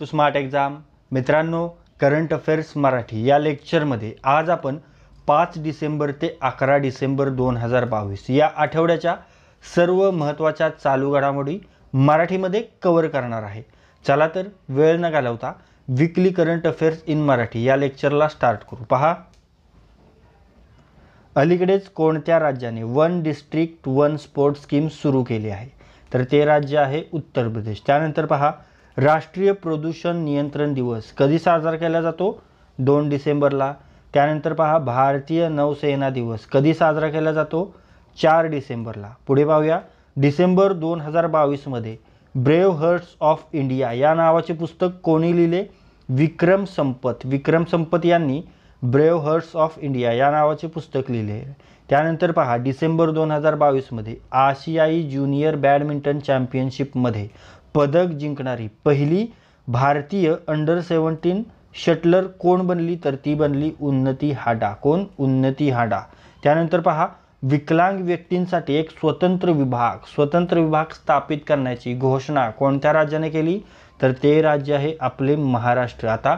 to smart exam मित्रांनो current affairs Marathi या लेक्चरमध्ये आज आपण पाच डिसेंबर ते अकरा डिसेंबर दोन हजार बावीस या आठवड्याच्या सर्व महत्त्वाच्या चालू घडामोडी मराठीमध्ये कवर करणार आहे चला तर वेळ न घालवता weekly current affairs in Marathi या लेक्चरला स्टार्ट करू पहा अलीकडेच कोणत्या राज्याने one district one sport scheme सुरू केली आहे तर ते राज्य आहे उत्तर प्रदेश त्यानंतर पहा राष्ट्रीय प्रदूषण नियंत्रण दिवस कधी साजरा केला जातो दोन डिसेंबरला त्यानंतर पहा भारतीय नौसेना दिवस कधी साजरा केला जातो चार डिसेंबरला पुढे पाहूया डिसेंबर दोन हजार बावीसमध्ये ब्रेव हर्ट्स ऑफ इंडिया या नावाचे पुस्तक कोणी लिहिले विक्रम संपत विक्रम संपत यांनी ब्रेव हर्ट्स ऑफ इंडिया या नावाचे पुस्तक लिहिले त्यानंतर पहा डिसेंबर दोन हजार बावीसमध्ये आशियाई ज्युनियर बॅडमिंटन चॅम्पियनशिपमध्ये पदक जिंकणारी पहिली भारतीय अंडर सेवन्टीन शटलर कोण बनली तर ती बनली उन्नती हाडा कोण उन्नती हाडा त्यानंतर पहा विकलांग व्यक्तींसाठी एक स्वतंत्र विभाग स्वतंत्र विभाग स्थापित करण्याची घोषणा कोणत्या राज्याने केली तर ते राज्य आहे आपले महाराष्ट्र आता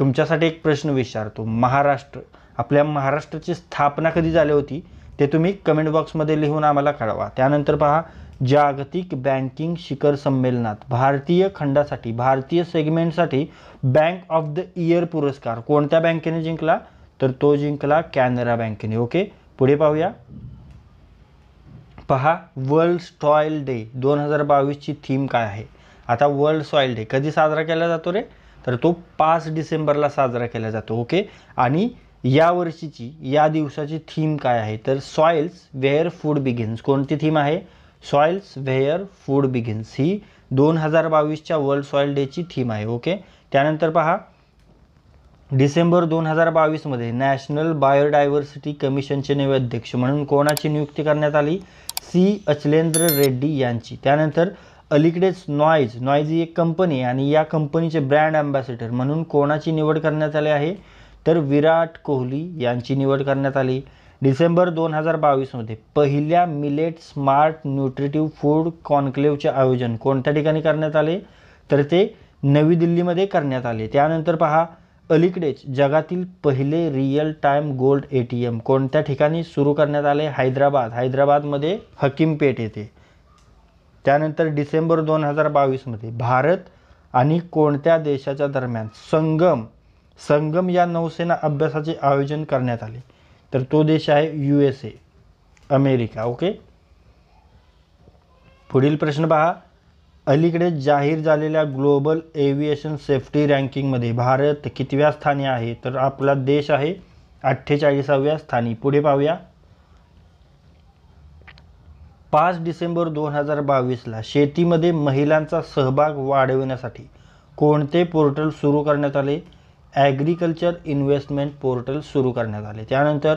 तुमच्यासाठी एक प्रश्न विचारतो महाराष्ट्र आपल्या महाराष्ट्राची स्थापना कधी झाली होती ते तुम्ही कमेंट बॉक्समध्ये लिहून आम्हाला कळवा त्यानंतर पहा जागतिक बँकिंग शिखर संमेलनात भारतीय खंडासाठी भारतीय सेगमेंटसाठी बँक ऑफ द इयर पुरस्कार कोणत्या बँकेने जिंकला तर तो जिंकला कॅनरा बँकेने ओके पुढे पाहूया पहा वर्ल्ड सॉइल डे दोन हजार बावीसची थीम काय आहे आता वर्ल्ड सॉइल डे कधी साजरा केला जातो रे तर तो पाच डिसेंबरला साजरा केला जातो ओके आणि या वर्षीची या दिवसाची थीम काय आहे तर सॉइल्स वेअर फूड बिगिन्स कोणती थीम आहे सॉइल्स व्हेअर फूड बिगिन्स ही दोन हजार बावीसच्या वर्ल्ड सॉईल डेची थीम आहे ओके त्यानंतर पहा डिसेंबर दोन हजार बावीसमध्ये नॅशनल बायोडायव्हर्सिटी कमिशनचे नवे अध्यक्ष म्हणून कोणाची नियुक्ती करण्यात आली सी अचलेंद्र रेड्डी यांची त्यानंतर अलीकडेच नॉईज नॉईज ही एक कंपनी आणि या कंपनीचे ब्रँड अँबॅसेडर म्हणून कोणाची निवड करण्यात आली आहे तर विराट कोहली यांची निवड करण्यात आली डिसेंबर दोन हजार बावीसमध्ये पहिल्या मिलेट स्मार्ट न्यूट्रिटिव्ह फूड कॉन्क्लेव्हचे आयोजन कोणत्या ठिकाणी करण्यात आले तर ते नवी दिल्लीमध्ये करण्यात आले त्यानंतर पहा अलीकडेच जगातील पहिले real time gold A T M कोणत्या ठिकाणी सुरू करण्यात आले हैदराबाद हैदराबादमध्ये हकीमपेठ येथे त्यानंतर डिसेंबर दोन हजार बावीसमध्ये भारत आणि कोणत्या देशाच्या दरम्यान संगम संगम या नौसेना अभ्यासाचे आयोजन करण्यात आले तर तो देश आहे U S A America okay पुढील प्रश्न पहा अलीकडे जाहीर झालेल्या ग्लोबल एव्हिएशन सेफ्टी रँकिंगमध्ये भारत कितव्या स्थानी आहे तर आपला देश आहे अठ्ठेचाळीसाव्या स्थानी पुढे पाहूया पाच डिसेंबर दोन हजार बावीसला शेतीमध्ये महिलांचा सहभाग वाढविण्यासाठी कोणते पोर्टल सुरू करण्यात आले ॲग्रिकल्चर इन्व्हेस्टमेंट पोर्टल सुरू करण्यात आले त्यानंतर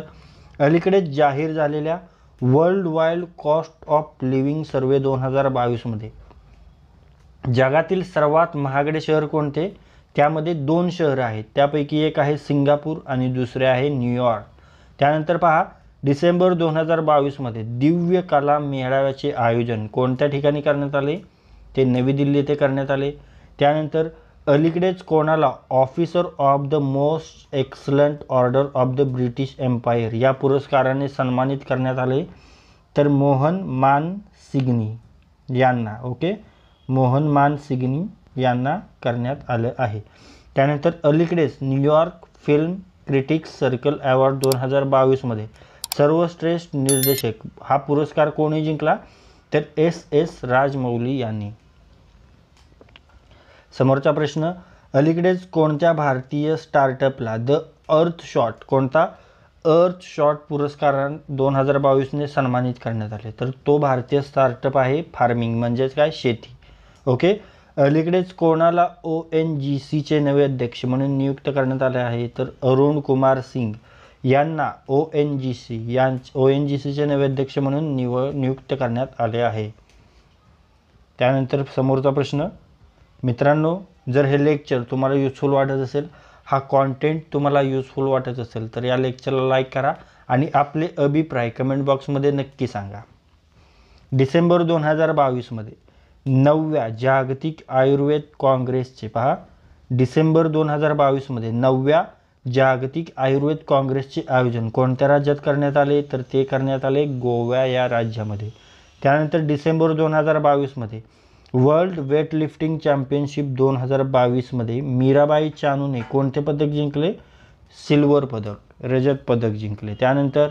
अलीकडेच जाहीर झालेल्या worldwide cost of living survey दोन हजार बावीसमध्ये जगातील सर्वात महागडे शहर कोणते त्यामध्ये दोन शहरं आहेत त्यापैकी एक आहे सिंगापूर आणि दुसरे आहे न्यूयॉर्क त्यानंतर पहा डिसेंबर दोन हजार बावीसमध्ये दिव्य कला मेळाव्याचे आयोजन कोणत्या ठिकाणी करण्यात आले ते नवी दिल्ली येथे करण्यात आले त्यानंतर अलीकडेच कोणाला officer of the most excellent order of the British empire या पुरस्काराने सन्मानित करण्यात आले तर मोहन मान सिग्नी यांना ओके मोहन मान सिग्नी यांना करण्यात आलं आहे त्यानंतर अलीकडेच New York film critics circle award दोन हजार बावीसमध्ये सर्वश्रेष्ठ निर्देशक हा पुरस्कार कोणी जिंकला तर एस एस राजमौली यांनी समोरचा प्रश्न अलीकडेच कोणत्या भारतीय स्टार्टअपला द अर्थ शॉट कोणता अर्थ शॉट पुरस्कार दोन हजार बावीसने सन्मानित करण्यात आले तर तो भारतीय स्टार्टअप आहे फार्मिंग म्हणजेच काय शेती ओके अलीकडेच कोणाला ओ एन जी सीचे नवे अध्यक्ष म्हणून नियुक्त करण्यात आले आहे तर अरुण कुमार सिंग यांना ओ एन जी सी यां ओ एन जी सीचे नवे अध्यक्ष म्हणून निव नियुक्त करण्यात आले आहे त्यानंतर समोरचा प्रश्न मित्रांनो जर हे लेक्चर तुम्हाला युजफुल वाटत असेल हा कॉन्टेंट तुम्हाला युजफुल वाटत असेल तर या लेक्चरला लाईक करा आणि आपले अभिप्राय कमेंट बॉक्समध्ये नक्की सांगा डिसेंबर दोन हजार बावीसमध्ये नवव्या जागतिक आयुर्वेद काँग्रेसचे पहा डिसेंबर दोन हजार बावीसमध्ये नवव्या जागतिक आयुर्वेद काँग्रेसचे आयोजन कोणत्या राज्यात करण्यात आले तर ते करण्यात आले गोव्या या राज्यामध्ये त्यानंतर डिसेंबर दोन हजार बावीसमध्ये वर्ल्ड वेट लिफ्टिंग चॅम्पियनशिप दोन हजार बावीसमध्ये मीराबाई चानूने कोणते पदक जिंकले सिल्वर पदक रजत पदक जिंकले त्यानंतर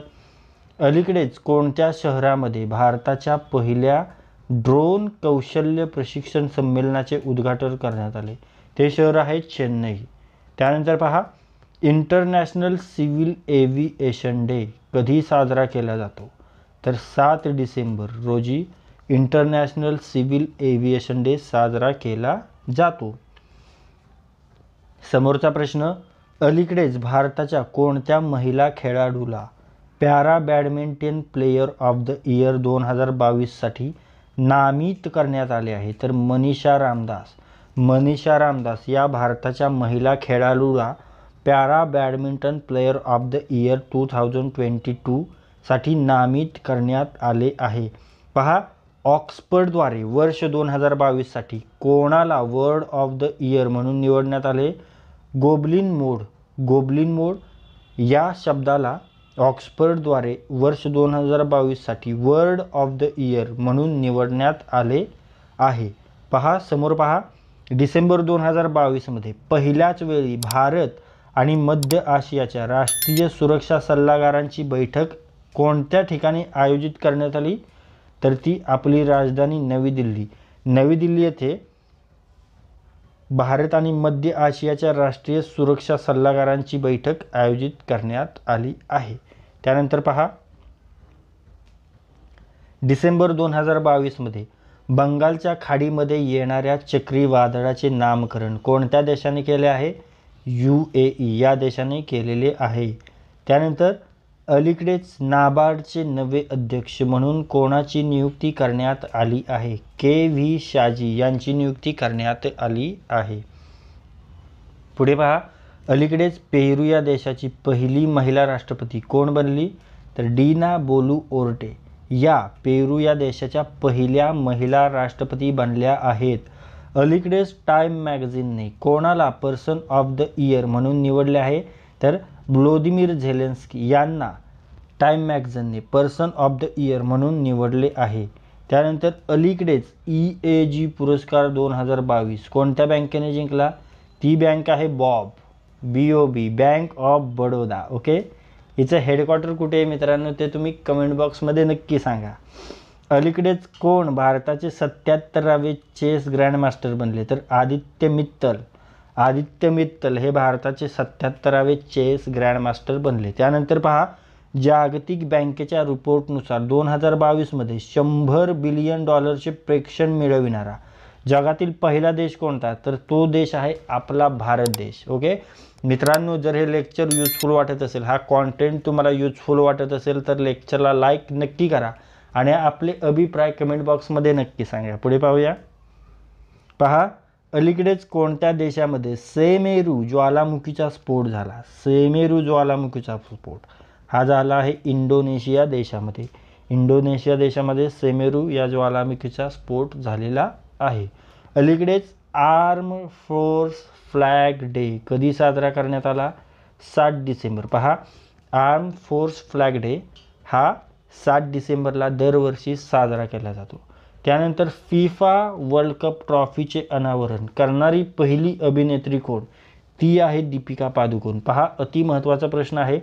अलीकडेच कोणत्या शहरामध्ये भारताच्या पहिल्या ड्रोन कौशल्य प्रशिक्षण संमेलनाचे उद्घाटन करण्यात आले ते शहर आहे चेन्नई त्यानंतर पहा इंटरनॅशनल सिव्हिल एव्हिएशन डे कधी साजरा केला जातो तर सात डिसेंबर रोजी इंटरनॅशनल सिव्हिल एव्हिएशन डे साजरा केला जातो समोरचा प्रश्न अलीकडेच भारताच्या कोणत्या महिला खेळाडूला para badminton player of the year दोन हजार बावीससाठी नामित करण्यात आले आहे तर मनीषा रामदास मनीषा रामदास या भारताच्या महिला खेळाडूला para badminton player of the year two thousand twenty टूसाठी नामित करण्यात आले आहे पहा ऑक्सफर्डद्वारे वर्ष दोन हजार बावीससाठी कोणाला वर्ड ऑफ द इयर म्हणून निवडण्यात आले गोबलिन मोड गोबलिन मोड या शब्दाला ऑक्सफर्डद्वारे वर्ष दोन हजार बावीससाठी वर्ड ऑफ द इयर म्हणून निवडण्यात आले आहे पहा समोर पहा डिसेंबर दोन हजार बावीसमध्ये पहिल्याच वेळी भारत आणि मध्य आशियाच्या राष्ट्रीय सुरक्षा सल्लागारांची बैठक कोणत्या ठिकाणी आयोजित करण्यात आली तर ती आपली राजधानी नवी दिल्ली नवी दिल्ली येथे भारत आणि मध्य आशियाच्या राष्ट्रीय सुरक्षा सल्लागारांची बैठक आयोजित करण्यात आली आहे त्यानंतर पहा डिसेंबर दोन हजार बावीसमध्ये बंगालच्या खाडीमध्ये येणाऱ्या चक्रीवादळाचे नामकरण कोणत्या देशाने केले आहे यू ए ई या देशाने केलेले आहे त्यानंतर अलीकडेच नाबार्डचे नवे अध्यक्ष म्हणून कोणाची नियुक्ती करण्यात आली आहे के व्ही शाजी यांची नियुक्ती करण्यात आली आहे पुढे पहा अलीकडेच पेरू या देशाची पहिली महिला राष्ट्रपती कोण बनली तर डीना बोलू ओर्टे या पेरू या देशाच्या पहिल्या महिला राष्ट्रपती बनल्या आहेत अलीकडेच टाईम मॅगझिनने कोणाला पर्सन ऑफ द इयर म्हणून निवडले आहे तर ब्लोदिमीर झेलेन्स्की यांना टाइम मॅगझिनने पर्सन ऑफ द इयर म्हणून निवडले आहे त्यानंतर अलीकडेच ई ए जी पुरस्कार दोन हजार बावीस कोणत्या बँकेने जिंकला ती बँक आहे BOB B O B bank of Baroda okay हिचं हेडक्वॉर्टर कुठे आहे मित्रांनो ते तुम्ही कमेंट बॉक्समध्ये नक्की सांगा अलीकडेच कोण भारताचे सत्याहत्तरावे चेस ग्रँडमास्टर बनले तर आदित्य मित्तल आदित्य मित्तल हे भारताचे सत्याहत्तरावे चेस ग्रँडमास्टर बनले त्यानंतर पहा जागतिक बँकेच्या रिपोर्टनुसार दोन हजार बावीसमध्ये शंभर बिलियन डॉलरचे प्रेक्षण मिळविणारा जगातील पहिला देश कोणता तर तो देश आहे आपला भारत देश ओके मित्रांनो जर हे लेक्चर युजफुल वाटत असेल हा कॉन्टेंट तुम्हाला युजफुल वाटत असेल तर लेक्चरला लाईक नक्की करा आणि आपले अभिप्राय कमेंट बॉक्समध्ये नक्की सांगा पुढे पाहूया पहा अलीकडेच कोणत्या देशामध्ये सेमेरू ज्वालामुखीचा स्फोट झाला सेमेरू ज्वालामुखीचा स्फोट हा झाला आहे इंडोनेशिया देशामध्ये इंडोनेशिया देशामध्ये सेमेरू या ज्वालामुखीचा स्फोट झालेला आहे अलीकडेच आर्म फोर्स फ्लॅग डे कधी साजरा करण्यात आला सात डिसेंबर पहा आर्म फोर्स फ्लॅग डे हा सात डिसेंबरला दरवर्षी साजरा केला जातो त्यानंतर फिफा वर्ल्ड कप ट्रॉफीचे अनावरण करणारी पहिली अभिनेत्री कोण ती आहे दीपिका पादुकोण पहा अति महत्त्वाचा प्रश्न आहे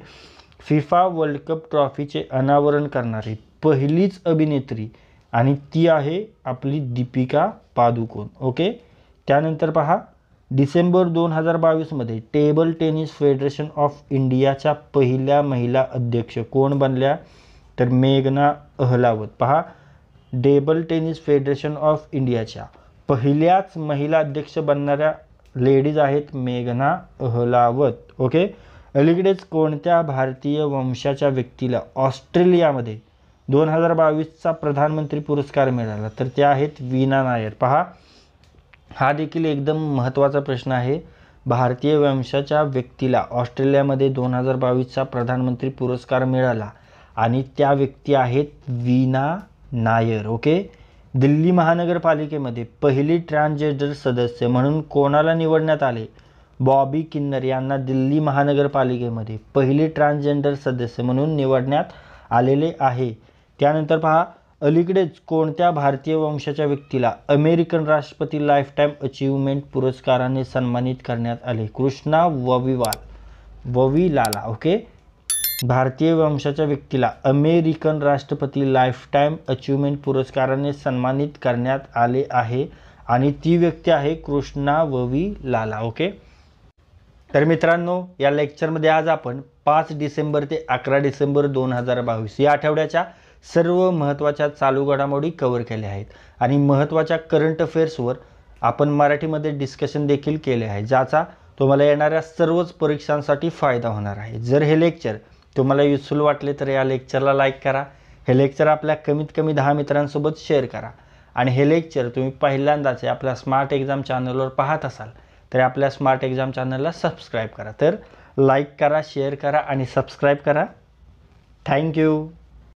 फिफा वर्ल्ड कप ट्रॉफीचे अनावरण करणारी पहिलीच अभिनेत्री आणि ती आहे आपली दीपिका पादुकोण ओके त्यानंतर पहा डिसेंबर दोन हजार बावीसमध्ये टेबल टेनिस फेडरेशन ऑफ इंडियाच्या पहिल्या महिला अध्यक्ष कोण बनल्या तर मेघना अहलावत पहा टेबल टेनिस फेडरेशन ऑफ इंडियाच्या पहिल्याच महिला अध्यक्ष बनणाऱ्या लेडीज आहेत मेघना अहलावत ओके अलीकडेच कोणत्या भारतीय वंशाच्या व्यक्तीला ऑस्ट्रेलियामध्ये दोन हजार बावीसचा प्रधानमंत्री पुरस्कार मिळाला तर ते आहेत वीना नायर पहा हा देखील एकदम महत्त्वाचा प्रश्न आहे भारतीय वंशाच्या व्यक्तीला ऑस्ट्रेलियामध्ये दोन हजार बावीसचा प्रधानमंत्री पुरस्कार मिळाला आणि त्या व्यक्ती आहेत वीना नायर ओके दिल्ली महानगरपालिकेमध्ये पहिली ट्रान्सजेंडर सदस्य म्हणून कोणाला निवडण्यात आले बॉबी किन्नर यांना दिल्ली महानगरपालिकेमध्ये पहिली ट्रान्सजेंडर सदस्य म्हणून निवडण्यात आलेले आहे त्यानंतर पहा अलीकडेच कोणत्या भारतीय वंशाच्या व्यक्तीला अमेरिकन राष्ट्रपती लाईफटाईम अचीवमेंट पुरस्काराने सन्मानित करण्यात आले कृष्णा वविवाल लाला ओके भारतीय वंशाच्या व्यक्तीला अमेरिकन राष्ट्रपती लाईफटाईम अचिव्हमेंट पुरस्काराने सन्मानित करण्यात आले आहे आणि ती व्यक्ती आहे कृष्णा ववी लाला ओके तर मित्रांनो या लेक्चरमध्ये आज आपण पाच डिसेंबर ते अकरा डिसेंबर दोन हजार बावीस या आठवड्याच्या सर्व महत्त्वाच्या चालू घडामोडी कव्हर केल्या आहेत आणि महत्त्वाच्या करंट अफेअर्सवर आपण मराठीमध्ये डिस्कशन देखील केले आहे ज्याचा तुम्हाला येणाऱ्या सर्वच परीक्षांसाठी फायदा होणार आहे जर हे लेक्चर तुम्हाला युजफुल वाटले तर या लेक्चरला लाईक करा हे लेक्चर आपल्या कमीत कमी दहा मित्रांसोबत शेअर करा आणि हे लेक्चर तुम्ही पहिल्यांदाच आपल्या स्मार्ट एक्झाम चॅनलवर पाहत असाल तर आपल्या स्मार्ट एक्झाम चॅनलला सबस्क्राईब करा तर लाईक करा शेअर करा आणि सबस्क्राईब करा थँक्यू